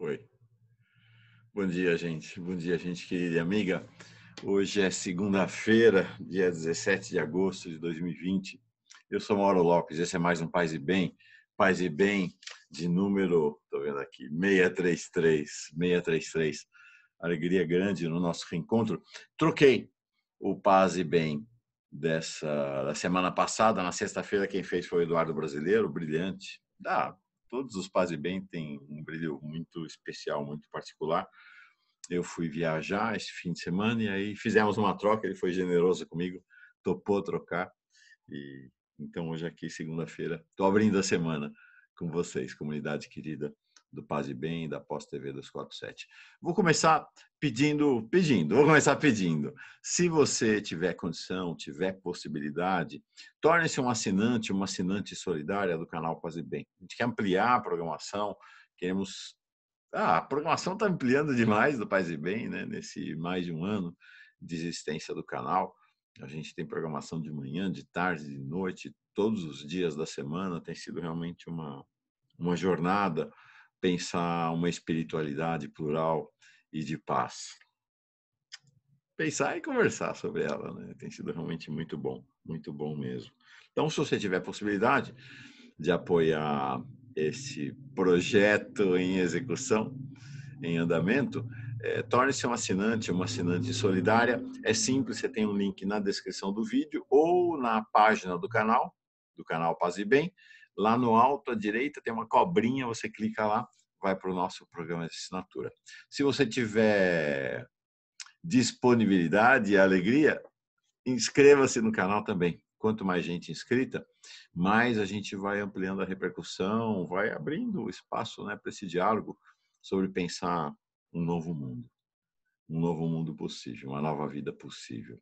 Oi. Bom dia, gente. Bom dia, gente querida e amiga. Hoje é segunda-feira, dia 17 de agosto de 2020. Eu sou Mauro Lopes, esse é mais um Paz e Bem. Paz e Bem de número, estou vendo aqui, 633, 633. Alegria grande no nosso reencontro. Troquei o Paz e Bem dessa da semana passada, na sexta-feira quem fez foi o Eduardo Brasileiro, brilhante. Dá ah, todos os pais e bem têm um brilho muito especial, muito particular. Eu fui viajar esse fim de semana e aí fizemos uma troca, ele foi generoso comigo, topou trocar. E então hoje aqui segunda-feira, estou abrindo a semana com vocês, comunidade querida do Paz e Bem, da Pós TV 247. Vou começar pedindo, pedindo, vou começar pedindo. Se você tiver condição, tiver possibilidade, torne-se um assinante, uma assinante solidária do canal Paz e Bem. A gente quer ampliar a programação, queremos. Ah, a programação está ampliando demais do Paz e Bem, né? Nesse mais de um ano de existência do canal. A gente tem programação de manhã, de tarde, de noite, todos os dias da semana. Tem sido realmente uma, uma jornada pensar uma espiritualidade plural e de paz. Pensar e conversar sobre ela, né? Tem sido realmente muito bom, muito bom mesmo. Então, se você tiver possibilidade de apoiar esse projeto em execução, em andamento, é, torne-se um assinante, uma assinante solidária. É simples, você tem um link na descrição do vídeo ou na página do canal, do canal Paz e Bem, Lá no alto à direita tem uma cobrinha, você clica lá, vai para o nosso programa de assinatura. Se você tiver disponibilidade e alegria, inscreva-se no canal também. Quanto mais gente inscrita, mais a gente vai ampliando a repercussão, vai abrindo espaço né, para esse diálogo sobre pensar um novo mundo, um novo mundo possível, uma nova vida possível.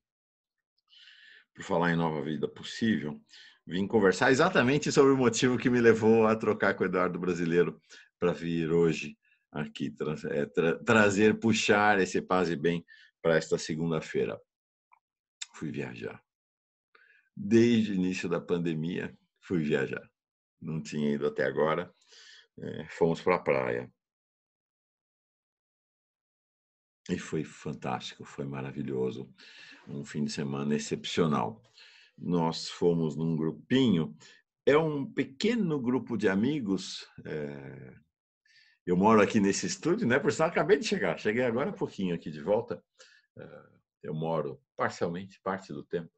Por falar em nova vida possível, Vim conversar exatamente sobre o motivo que me levou a trocar com o Eduardo Brasileiro para vir hoje aqui, tra é, tra trazer, puxar esse Paz e Bem para esta segunda-feira. Fui viajar. Desde o início da pandemia, fui viajar. Não tinha ido até agora. É, fomos para a praia. E foi fantástico, foi maravilhoso. Um fim de semana excepcional nós fomos num grupinho. É um pequeno grupo de amigos. É... Eu moro aqui nesse estúdio, né? Por sinal, acabei de chegar. Cheguei agora há pouquinho aqui de volta. Eh, eu moro parcialmente, parte do tempo,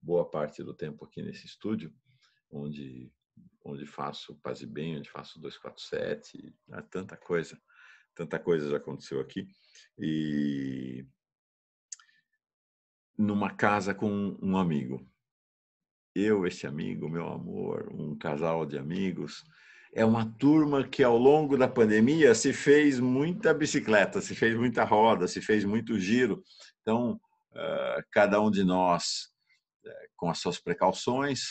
boa parte do tempo aqui nesse estúdio, onde onde faço Paz e Bem, onde faço 247, há né, tanta coisa, tanta coisa já aconteceu aqui. E numa casa com um amigo eu, esse amigo, meu amor, um casal de amigos. É uma turma que ao longo da pandemia se fez muita bicicleta, se fez muita roda, se fez muito giro. Então, ah, cada um de nós, eh, com as suas precauções,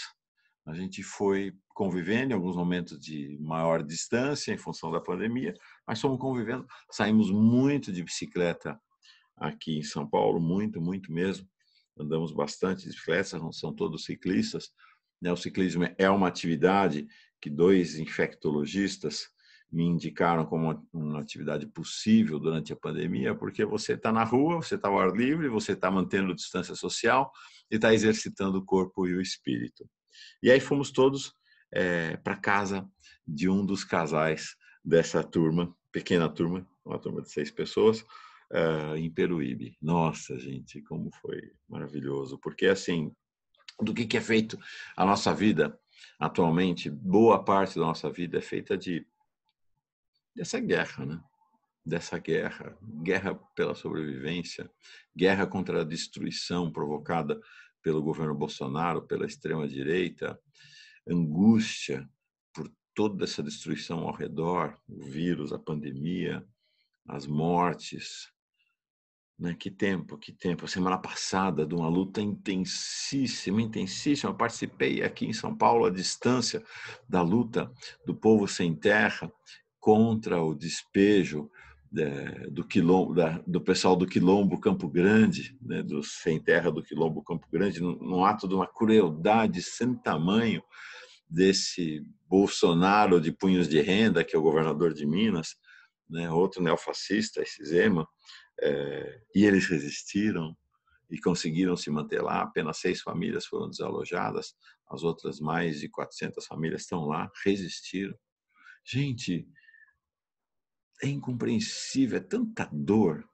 a gente foi convivendo em alguns momentos de maior distância em função da pandemia, mas fomos convivendo. Saímos muito de bicicleta aqui em São Paulo, muito, muito mesmo andamos bastante de bicicleta, são todos ciclistas. Né? O ciclismo é uma atividade que dois infectologistas me indicaram como uma atividade possível durante a pandemia, porque você está na rua, você está ao ar livre, você está mantendo distância social e está exercitando o corpo e o espírito. E aí fomos todos é, para casa de um dos casais dessa turma, pequena turma, uma turma de seis pessoas, uh, em Peruíbe. Nossa, gente, como foi maravilhoso. Porque, assim, do que, que é feito a nossa vida atualmente, boa parte da nossa vida é feita de dessa guerra, né? Dessa guerra, guerra pela sobrevivência, guerra contra a destruição provocada pelo governo Bolsonaro, pela extrema direita, angústia por toda essa destruição ao redor, o vírus, a pandemia, as mortes, né? Que tempo, que tempo. Semana passada, de uma luta intensíssima, intensíssima. Eu participei aqui em São Paulo, à distância, da luta do povo sem terra contra o despejo é, do, quilombo, da, do pessoal do Quilombo Campo Grande, né? sem terra do Quilombo Campo Grande, num ato de uma crueldade sem tamanho desse Bolsonaro de punhos de renda, que é o governador de Minas, né, outro neofascista, esse Zema, é, e eles resistiram e conseguiram se manter lá. Apenas seis famílias foram desalojadas, as outras mais de 400 famílias estão lá, resistiram. Gente, é incompreensível, é tanta dor,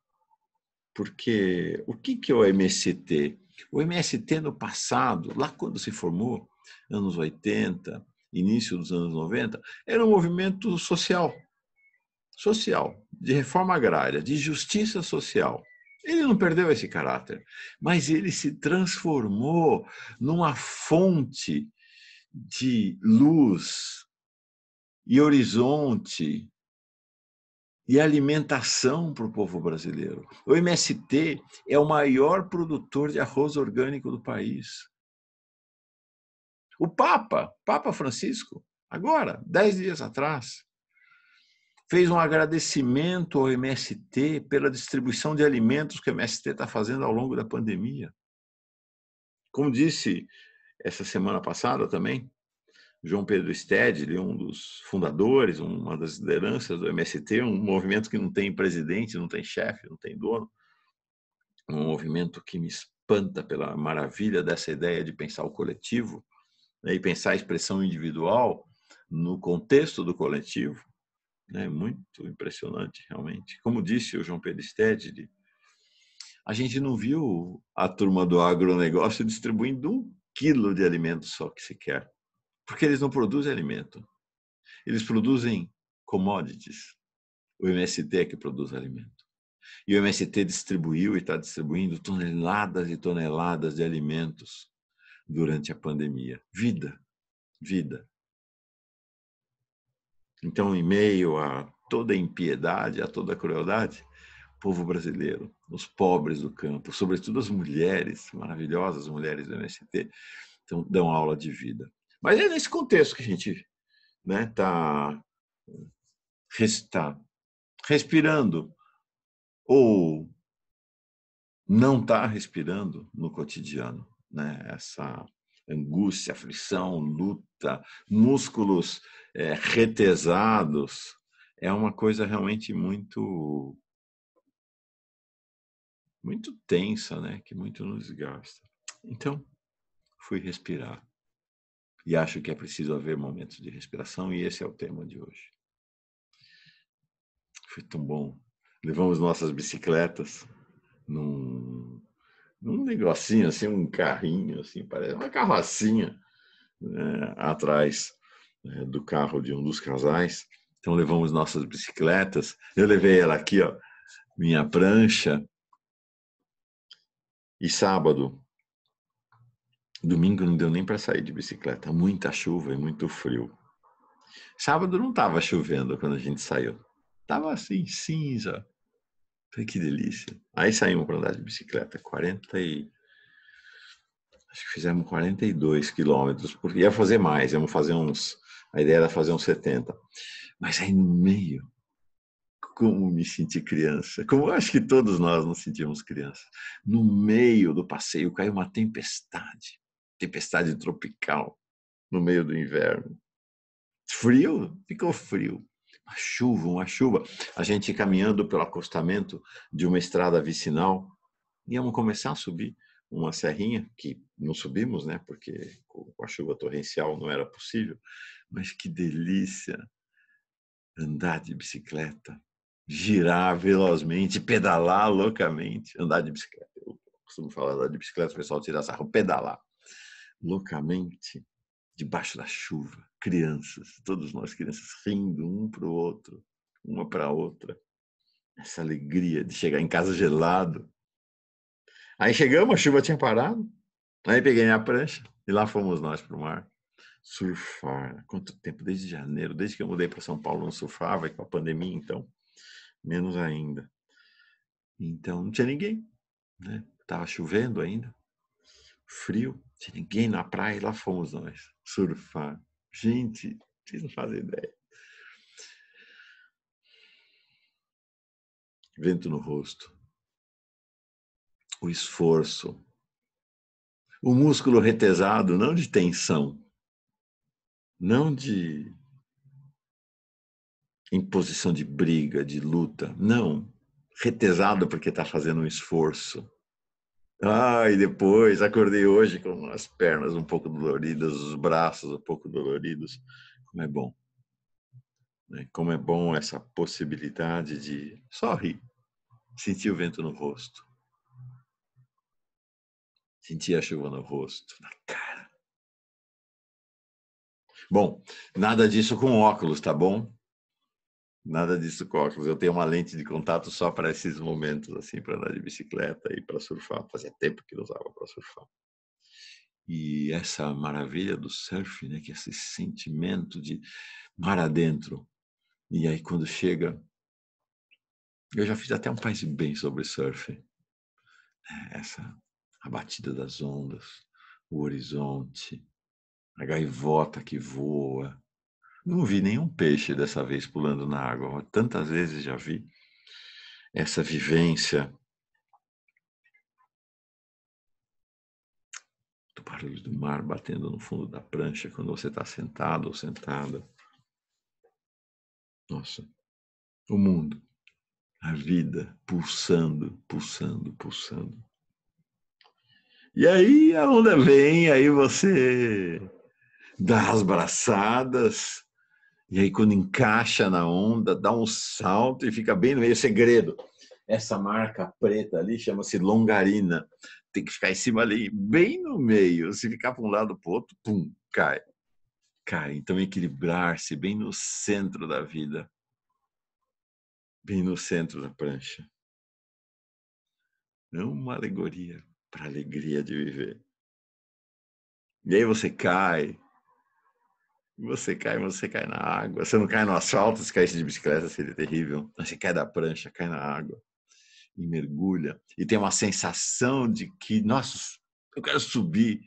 porque o que, que é o MST? O MST no passado, lá quando se formou, anos 80, início dos anos 90, era um movimento social social, de reforma agrária, de justiça social. Ele não perdeu esse caráter, mas ele se transformou numa fonte de luz e horizonte e alimentação para o povo brasileiro. O MST é o maior produtor de arroz orgânico do país. O Papa, Papa Francisco, agora, dez dias atrás, fez um agradecimento ao MST pela distribuição de alimentos que o MST está fazendo ao longo da pandemia. Como disse essa semana passada também, João Pedro Stedley, é um dos fundadores, uma das lideranças do MST, um movimento que não tem presidente, não tem chefe, não tem dono, um movimento que me espanta pela maravilha dessa ideia de pensar o coletivo né, e pensar a expressão individual no contexto do coletivo né? muito impressionante, realmente. Como disse o João Pedro Stedley, a gente não viu a turma do agronegócio distribuindo um quilo de alimento só que se quer, porque eles não produzem alimento. Eles produzem commodities. O MST é que produz alimento. E o MST distribuiu e está distribuindo toneladas e toneladas de alimentos durante a pandemia. Vida, vida. Então, em meio a toda a impiedade, a toda a crueldade, o povo brasileiro, os pobres do campo, sobretudo as mulheres, maravilhosas mulheres do MST, então, dão aula de vida. Mas é nesse contexto que a gente está né, tá, tá, respirando ou não está respirando no cotidiano né, essa angústia, aflição, luta, músculos é, retesados. É uma coisa realmente muito muito tensa, né? Que muito nos gasta. Então, fui respirar. E acho que é preciso haver momentos de respiração, e esse é o tema de hoje. Foi tão bom. Levamos nossas bicicletas num um negocinho assim, um carrinho assim, parece uma carrocinha né, atrás né, do carro de um dos casais. Então levamos nossas bicicletas. Eu levei ela aqui, ó, minha prancha. E sábado, domingo não deu nem para sair de bicicleta. Muita chuva e muito frio. Sábado não estava chovendo quando a gente saiu. Tava assim cinza, que delícia. Aí saímos para andar de bicicleta, 40 e... Acho que fizemos 42 quilômetros, porque ia fazer mais, íamos fazer uns... A ideia era fazer uns 70. Mas aí no meio, como me senti criança. Como acho que todos nós nos sentimos crianças, No meio do passeio caiu uma tempestade. Tempestade tropical. No meio do inverno. Frio? Ficou frio uma chuva, uma chuva. A gente caminhando pelo acostamento de uma estrada vicinal, íamos começar a subir uma serrinha que não subimos, né? Porque com a chuva torrencial não era possível. Mas que delícia andar de bicicleta, girar velozmente, pedalar loucamente, andar de bicicleta. Eu costumo falar andar de bicicleta, o pessoal tira sarro, pedalar loucamente debaixo da chuva, crianças, todos nós crianças rindo um para o outro, uma para a outra. Essa alegria de chegar em casa gelado. Aí chegamos, a chuva tinha parado. Aí peguei minha prancha e lá fomos nós para o mar surfar. Quanto tempo? Desde janeiro, desde que eu mudei para São Paulo, não surfava, e com a pandemia, então, menos ainda. Então, não tinha ninguém, né? Tava chovendo ainda, frio, não tinha ninguém na praia, e lá fomos nós surfar. Gente, vocês não fazem ideia. Vento no rosto. O esforço. O músculo retesado, não de tensão, não de imposição de briga, de luta, não. Retesado porque está fazendo um esforço Ai, ah, depois acordei hoje com as pernas um pouco doloridas, os braços um pouco doloridos. Como é bom. Né? Como é bom essa possibilidade de só rir, sentir o vento no rosto, sentir a chuva no rosto, na cara. Bom, nada disso com óculos, tá bom? nada disso óculos. Eu tenho uma lente de contato só para esses momentos, assim, para andar de bicicleta e para surfar. Fazia tempo que não usava para surfar. E essa maravilha do surf, né, que é esse sentimento de mar adentro. E aí quando chega, eu já fiz até um país bem sobre surf. É, essa a batida das ondas, o horizonte, a gaivota que voa, não vi nenhum peixe dessa vez pulando na água. Tantas vezes já vi essa vivência do barulho do mar batendo no fundo da prancha quando você está sentado ou sentada. Nossa, o mundo, a vida pulsando, pulsando, pulsando. E aí a onda vem, aí você dá as braçadas, e aí, quando encaixa na onda, dá um salto e fica bem no meio. Segredo: essa marca preta ali chama-se longarina. Tem que ficar em cima ali, bem no meio. Se ficar para um lado para o outro, pum, cai. Cai. Então, equilibrar-se bem no centro da vida, bem no centro da prancha. Não é uma alegoria para a alegria de viver. E aí você cai, você cai, você cai na água. Você não cai no asfalto, se caísse de bicicleta seria terrível. Você cai da prancha, cai na água e mergulha. E tem uma sensação de que, nossa, eu quero subir.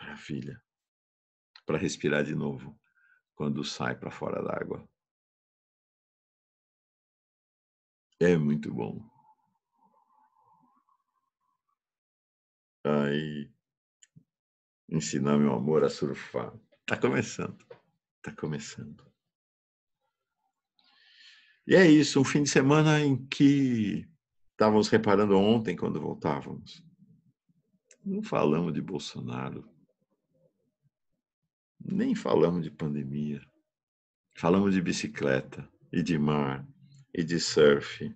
Maravilha. Para respirar de novo quando sai para fora d'água. É muito bom. Aí ensinar meu amor a surfar. Tá começando. Tá começando. E é isso, um fim de semana em que estávamos reparando ontem quando voltávamos. Não falamos de Bolsonaro. Nem falamos de pandemia. Falamos de bicicleta e de mar e de surf.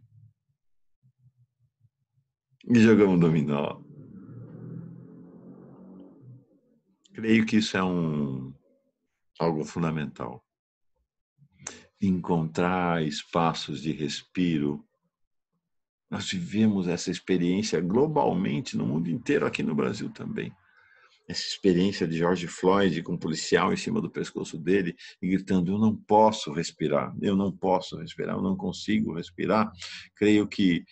E jogamos dominó. Creio que isso é um algo fundamental. Encontrar espaços de respiro. Nós vivemos essa experiência globalmente, no mundo inteiro, aqui no Brasil também. Essa experiência de George Floyd com um policial em cima do pescoço dele e gritando: Eu não posso respirar, eu não posso respirar, eu não consigo respirar. Creio que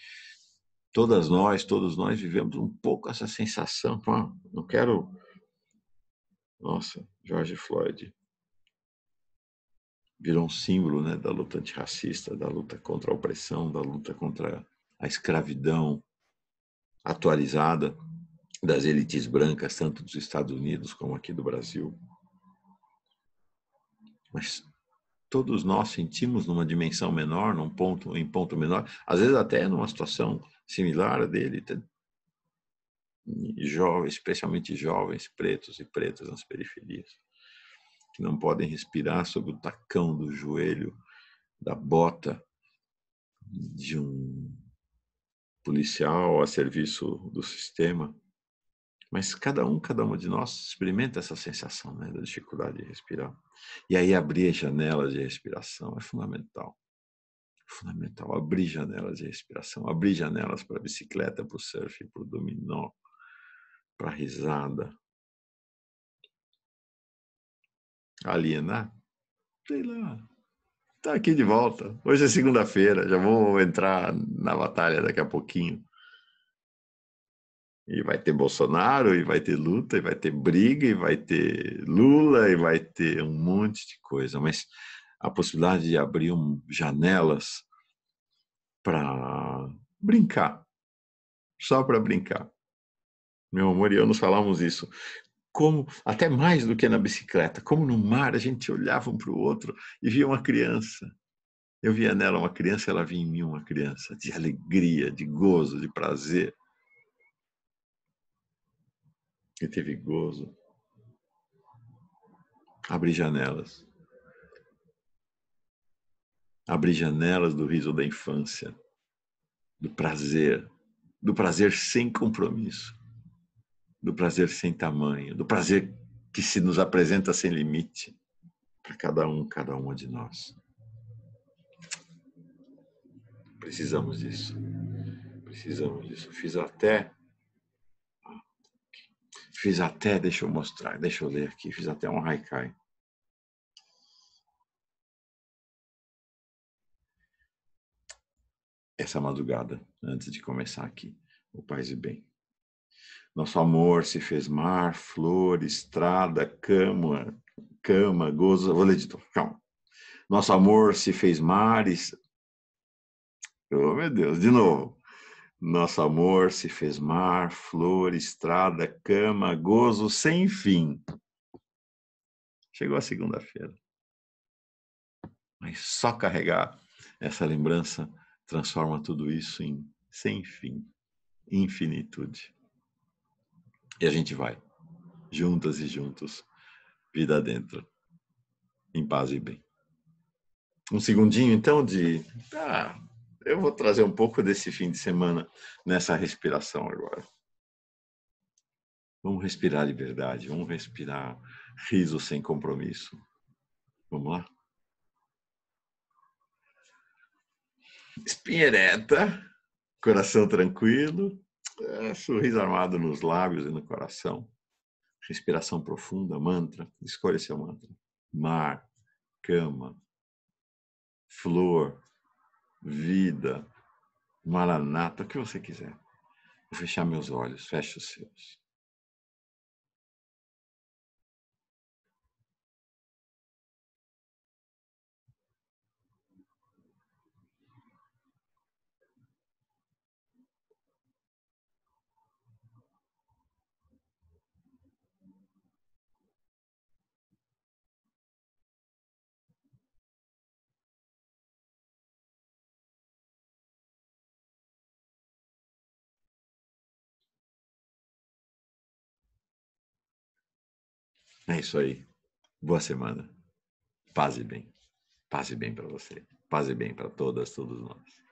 todas nós, todos nós vivemos um pouco essa sensação: ah, Não quero. Nossa, George Floyd virou um símbolo né, da luta antirracista, da luta contra a opressão, da luta contra a escravidão atualizada das elites brancas, tanto dos Estados Unidos como aqui do Brasil. Mas todos nós sentimos numa dimensão menor, num ponto, em ponto menor, às vezes até numa situação similar a dele. Tá? Jovens, especialmente jovens, pretos e pretas nas periferias que não podem respirar sob o tacão do joelho, da bota de um policial a serviço do sistema. Mas cada um, cada uma de nós experimenta essa sensação né, da dificuldade de respirar. E aí abrir janelas de respiração é fundamental. Fundamental, abrir janelas de respiração, abrir janelas para bicicleta, para o surf, para o dominó, para a risada, alienar? Né? Sei lá. Tá aqui de volta. Hoje é segunda-feira, já vou entrar na batalha daqui a pouquinho. E vai ter Bolsonaro, e vai ter luta, e vai ter briga, e vai ter Lula, e vai ter um monte de coisa. Mas a possibilidade de abrir um, janelas para brincar, só para brincar. Meu amor e eu nos falamos isso como até mais do que na bicicleta, como no mar a gente olhava um para o outro e via uma criança. Eu via nela uma criança, ela via em mim uma criança de alegria, de gozo, de prazer. E teve gozo. Abri janelas. Abri janelas do riso da infância, do prazer, do prazer sem compromisso do prazer sem tamanho, do prazer que se nos apresenta sem limite para cada um, cada uma de nós. Precisamos disso. Precisamos disso. Fiz até fiz até, deixa eu mostrar, deixa eu ler aqui, fiz até um haikai. Essa madrugada, antes de começar aqui, o Paz e Bem. Nosso amor se fez mar, flor, estrada, cama, cama, gozo. Vou ler de novo, calma. Nosso amor se fez mares. Oh, meu Deus, de novo. Nosso amor se fez mar, flor, estrada, cama, gozo sem fim. Chegou a segunda-feira. Mas só carregar essa lembrança transforma tudo isso em sem fim, infinitude. E a gente vai, juntas e juntos, vida dentro em paz e bem. Um segundinho, então, de. Ah, eu vou trazer um pouco desse fim de semana nessa respiração agora. Vamos respirar liberdade, vamos respirar riso sem compromisso. Vamos lá? Espinha ereta, coração tranquilo, é, sorriso armado nos lábios e no coração, respiração profunda, mantra, escolha seu mantra. Mar, cama, flor, vida, maranata, o que você quiser. Vou fechar meus olhos, feche os seus. É isso aí. Boa semana. Paz e bem. Paz e bem para você. Paz e bem para todas, todos nós.